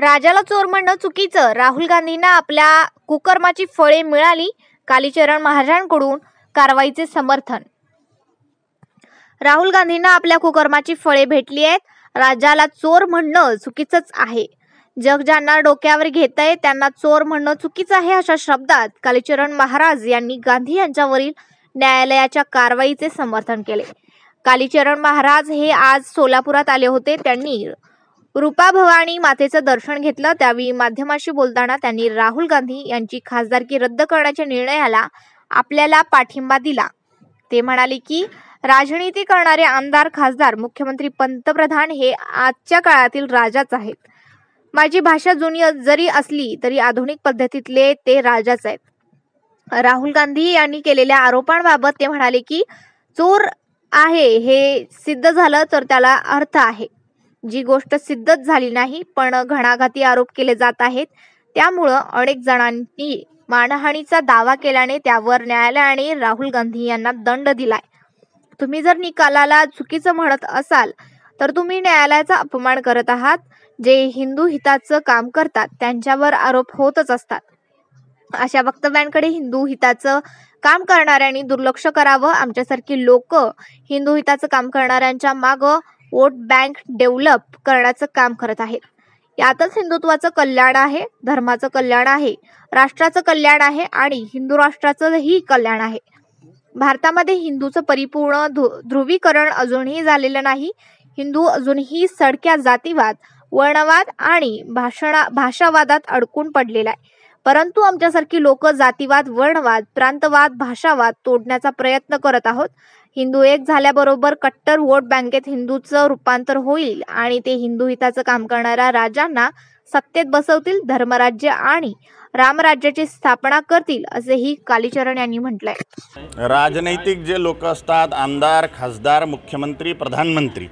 राजाला चोर म्हणणं चुकीचं राहुल गांधींना आपल्या कुकर्माची फळे मिळाली कालीचरण महाराजांकडून कारवाईचे समर्थन राहुल गांधींना आपल्या कुकर्माची फळे भेटली आहेत राजाला चोर म्हणणं चुकीचंच आहे जग ज्यांना डोक्यावर घेत आहे त्यांना चोर म्हणणं चुकीचं आहे अशा शब्दात कालीचरण महाराज यांनी गांधी यांच्यावरील न्यायालयाच्या कारवाईचे समर्थन केले कालीचरण महाराज हे आज सोलापुरात आले होते त्यांनी रूपाभवानी मातेचं दर्शन घेतलं त्यावेळी माध्यमाशी बोलताना त्यांनी राहुल गांधी यांची खासदारकी रद्द करण्याच्या निर्णयाला आपल्याला पाठिंबा दिला ते म्हणाले की राजनीती करणारे आमदार खासदार मुख्यमंत्री पंतप्रधान हे आजच्या काळातील राजाच आहेत माझी भाषा जुनी जरी असली तरी आधुनिक पद्धतीतले ते राजाच आहेत राहुल गांधी यांनी केलेल्या आरोपांबाबत ते म्हणाले की चोर आहे हे सिद्ध झालं तर त्याला अर्थ आहे जी गोष्ट सिद्धच झाली नाही पण घणाघाती आरोप केले जात आहेत त्यामुळं अनेक जणांनी मानहानीचा दावा केल्याने त्यावर न्यायालयाने राहुल गांधी यांना दंड दिलाय तुम्ही जर निकालाला चुकीचं म्हणत असाल तर तुम्ही न्यायालयाचा अपमान करत आहात जे हिंदू हिताचं काम करतात त्यांच्यावर आरोप होतच असतात अशा वक्तव्यांकडे हिंदू हिताचं काम करणाऱ्यांनी दुर्लक्ष करावं आमच्यासारखी लोक हिंदू हिताचं काम करणाऱ्यांच्या मागं वोट बँक डेव्हलप करण्याचं काम करत आहेत यातच हिंदुत्वाचं कल्याण आहे धर्माचं कल्याण आहे राष्ट्राचं कल्याण आहे आणि हिंदू राष्ट्राचंही कल्याण आहे भारतामध्ये हिंदूचं परिपूर्ण ध्रुवीकरण अजूनही झालेलं नाही हिंदू अजूनही सडक्या जातीवाद वर्णवाद आणि भाषणा भाषावादात अडकून पडलेला आहे परंतु आमच्यासारखी लोक जातीवाद वर्णवाद प्रांतवाद भाषावाद तोडण्याचा प्रयत्न करत आहोत हिंदू एक झाल्याबरोबर कट्टर वोट बँकेत हिंदूचं रूपांतर होईल आणि ते हिंदू हिताचं काम करणाऱ्या राजांना सत्तेत बसवतील धर्मराज्य आणि रामराज्याची स्थापना करतील असेही कालीचरण यांनी म्हटलंय राजनैतिक जे लोक असतात आमदार खासदार मुख्यमंत्री प्रधानमंत्री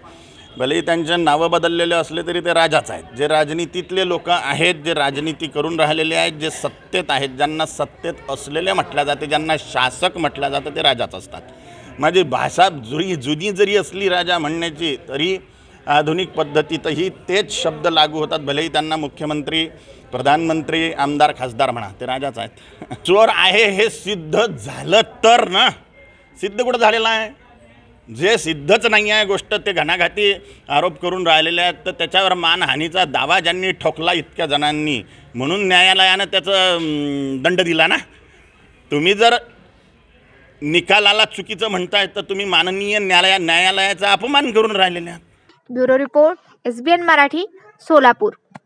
भलेही त्यांचे नावं बदललेले असले तरी ते राजाच आहेत जे राजनीतीतले लोक आहेत जे राजनीती करून राहिलेले आहेत जे सत्तेत आहेत ज्यांना सत्तेत असलेले म्हटल्या जाते ज्यांना शासक म्हटलं जातं ते राजाच असतात माझी भाषा जुनी जुनी जरी असली राजा म्हणण्याची तरी आधुनिक पद्धतीतही तेच शब्द लागू होतात भलेही त्यांना मुख्यमंत्री प्रधानमंत्री आमदार खासदार म्हणा ते राजाच आहेत चोर आहे हे सिद्ध झालं तर ना सिद्ध कुठं झालेला आहे जे सिद्धच नाही आहे गोष्ट ते घणाघाती आरोप करून राहिलेले आहेत तर त्याच्यावर मानहानीचा दावा ज्यांनी ठोकला इतक्या जणांनी म्हणून न्यायालयानं त्याचं दंड दिला ना तुम्ही जर निकालाला चुकीचं म्हणताय तर तुम्ही माननीय न्यायालया न्यायालयाचा अपमान करून राहिलेले आहात bureau report S Marathi Solapur